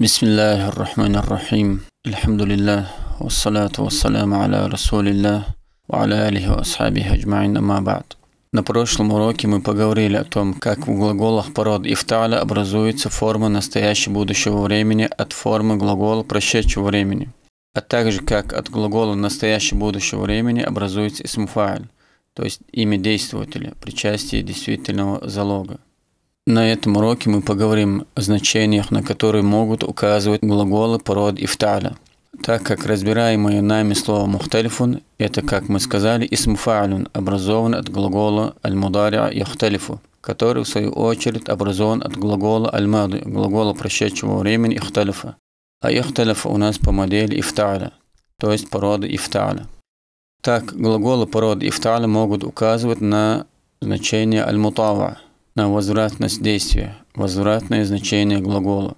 بسم الله الرحمن الرحيم الحمد لله والصلاة والسلام على رسول الله وعلى آله وأصحابه أجمعين أما بعد На прошлом уроке мы поговорили о том, как в глаголах пород и вталя образуется форма настоящего будущего времени от формы глагола прошедшего времени, а также как от глагола настоящего будущего времени образуется исмфааль, то есть имя действователя, причастие действительного залога. На этом уроке мы поговорим о значениях, на которые могут указывать глаголы пород и фталя, Так как разбираемое нами слово «мухталифун» – это, как мы сказали, «исм фаалюн», образован от глагола «аль-мудариа который, в свою очередь, образован от глагола «аль-мады», глагола прошедшего времени «ихталифа». А «ихталифа» у нас по модели «ифталя», то есть порода «ифталя». Так, глаголы породы «ифталя» могут указывать на значение «альмутава» на возвратность действия, возвратное значение глагола,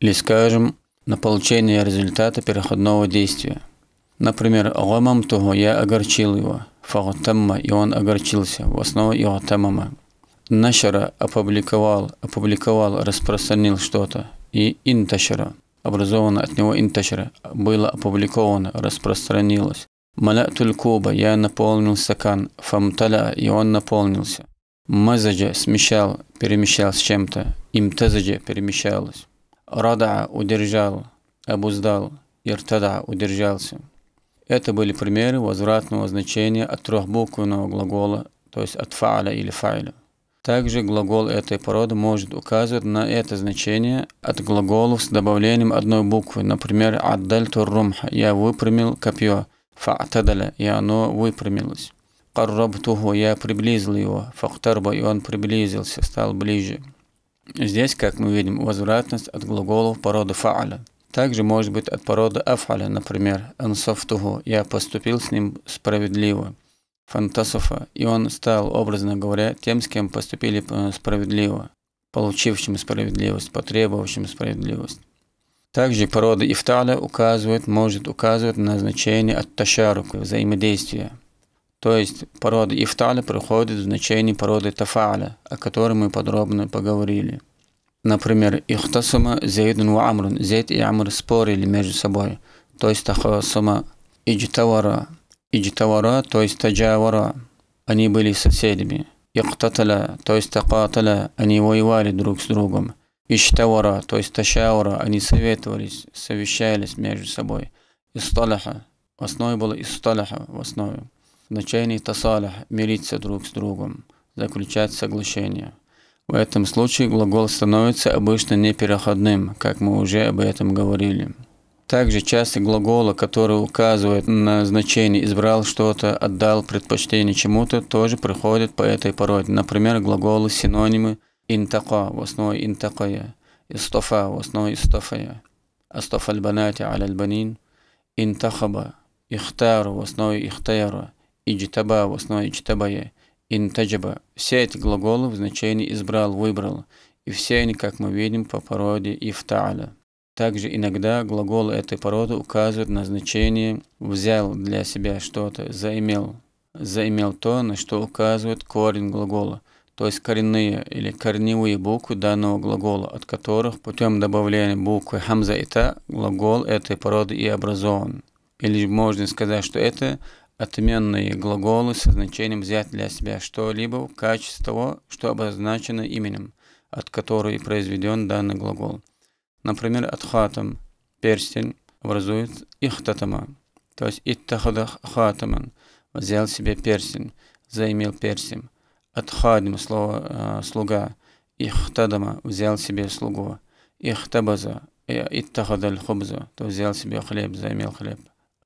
или, скажем, на получение результата переходного действия. Например, «Гамам того я огорчил его», «Фагатамма» и он огорчился, в основу «Игатамама». Нашара – опубликовал, опубликовал, распространил что-то, и «Инташара» – образовано от него «Инташара», было опубликовано, распространилось. «Малятуль куба» – я наполнил стакан, «Фамталя» – и он наполнился. Мазаджа смещал, перемещал с чем-то. Имтазаджа перемещалось. Рада удержал, обуздал. Иртада удержался. Это были примеры возвратного значения от трехбуквенного глагола, то есть от фа'ля или файля. Также глагол этой породы может указывать на это значение от глаголов с добавлением одной буквы. Например, «Аддальту румха» – «Я выпрямил копье», «Фа'тадаля» – «И оно выпрямилось». Каррабтуху, я приблизил его. Фактарба, и он приблизился, стал ближе. Здесь, как мы видим, возвратность от глаголов породы фааля. Также может быть от породы афаля, например, ансафтуху, я поступил с ним справедливо. Фантасофа, и он стал, образно говоря, тем, с кем поступили э, справедливо, получившим справедливость, потребовавшим справедливость. Также порода ифталя указывает, может указывать на значение от ташарука, взаимодействия. То есть порода ифталя проходит в значение породы тафаля, о которой мы подробно поговорили. Например, ихтасума зейдун ва амрун. Зейд и амр спорили между собой. То есть тахасума иджтавара. Иджтавара, то есть таджавара. Они были соседями. Ихтаталя, то есть такаталя. Они воевали друг с другом. Иштавара, то есть ташавара. Они советовались, совещались между собой. Исталаха. В основе было исталаха в основе начальный тасалях – мириться друг с другом, заключать соглашение. В этом случае глагол становится обычно непереходным, как мы уже об этом говорили. Также часть глагола, который указывает на значение «избрал что-то», «отдал предпочтение чему-то», тоже приходит по этой породе. Например, глаголы синонимы «интака» в основе «интакая», истофа в основе «истафая», «астафа аль-банати аля аль-банин», «интахаба», «ихтару» в основе «ихтара», Иджтаба в основе Иджтабая, интаджаба. Все эти глаголы в значении «избрал», «выбрал», и все они, как мы видим, по породе «ифта'аля». Также иногда глаголы этой породы указывают на значение «взял для себя что-то», «заимел». «Заимел» то, на что указывает корень глагола, то есть коренные или корневые буквы данного глагола, от которых путем добавления буквы «хамза» и «та» глагол этой породы и образован. Или можно сказать, что это отменные глаголы со значением «взять для себя что-либо» в качестве того, что обозначено именем, от которой произведен данный глагол. Например, «атхатам» – перстень образует «ихтатама», то есть «иттахадах взял себе перстень, заимел перстень. «Атхадим» – слово э, «слуга», «ихтадама» – взял себе слугу, «ихтабаза» – «э, «иттахадаль то взял себе хлеб, заимел хлеб.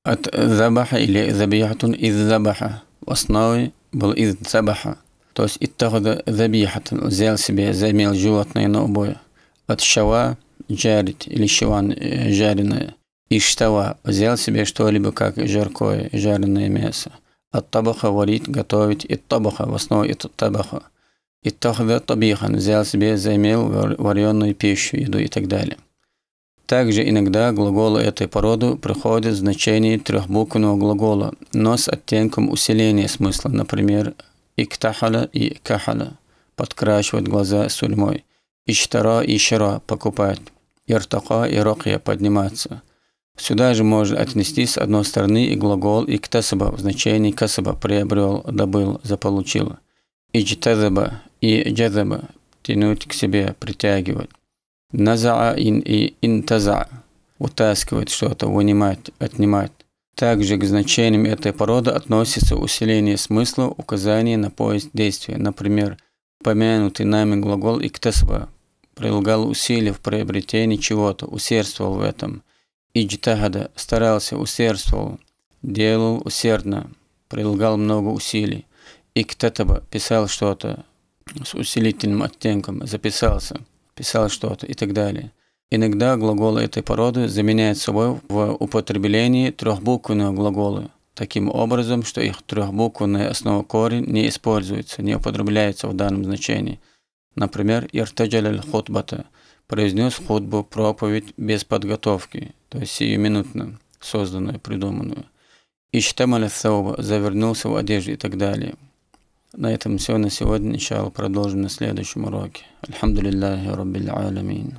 От забаха или забиятун из забаха. В основе был из забаха. То есть иттахуда забихатан. Взял себе, замел животное на убой, От шава жарить или шиван жареное. Из штава взял себе что-либо как жаркое, жареное мясо. От табаха варить, готовить и табаха, в основе и табаха. Иттахда табихан взял себе, замел вареную пищу, еду и так далее. Также иногда глаголы этой породы приходят в значение трехбуквенного глагола, но с оттенком усиления смысла, например, «иктахала» и «кахала» – подкрашивать глаза сурьмой, «иштара» и «шара» – покупать, «иртака» и «ракия» – подниматься. Сюда же можно отнести с одной стороны и глагол «иктасаба» в значении «касаба» – приобрел, добыл, заполучил, «иджтазаба» и «джазаба» – тянуть к себе, притягивать. Назаа ин и интаза – утаскивает что-то, вынимает, отнимает. Также к значениям этой породы относится усиление смысла, указание на поиск действия. Например, помянутый нами глагол «иктасба» прилагал усилия в приобретении чего-то, усердствовал в этом. Иджтахада – старался, усердствовал, делал усердно, прилагал много усилий. Иктатаба – писал что-то с усилительным оттенком, записался писал что-то и так далее. Иногда глаголы этой породы заменяют собой в употреблении трехбуквенные глаголы, таким образом, что их трехбуквенная основа корень не используется, не употребляется в данном значении. Например, «иртаджал аль-хутбата» – произнес хутбу проповедь без подготовки, то есть сиюминутно, созданную, придуманную. «Иштамаль сауба» – завернулся в одежде и так далее – на этом все на сегодня. Иншалла продолжим на следующем уроке. Альхамдулиллахи Раббил Алямин.